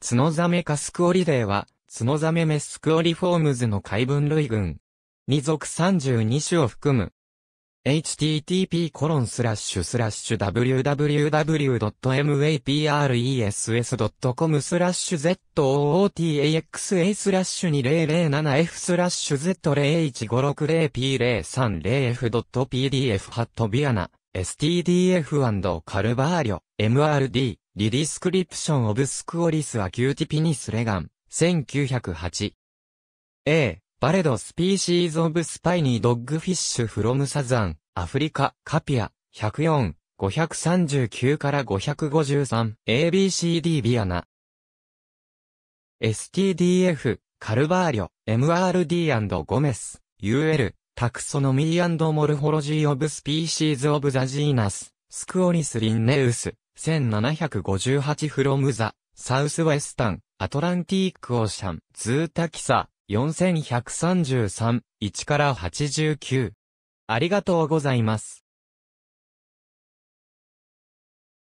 ツノザメカスクオリデーは、ツノザメメスクオリフォームズの海分類群。二属32種を含む。http コロンスラッシュスラッシュ www.mapress.com スラッシュ zoota スラッシュ 2007f スラッシュ z01560p030f.pdf ハットビアナ stdf& カルバーリョ mrd リディスクリプションオブスクオリスアキューティピニスレガン、1908。A. バレドスピーシーズオブスパイニードッグフィッシュフロムサザン、アフリカ、カピア、104、539から553、ABCD ビアナ。STDF、カルバーリョ、MRD& ゴメス、UL、タクソノミーモルフォロジーオブスピーシーズオブザジーナス。スクオリス・リンネウス、1758フロムザ、サウスウェスタン、アトランティークオーシャン、ズータキサ、4133、1から89。ありがとうございます。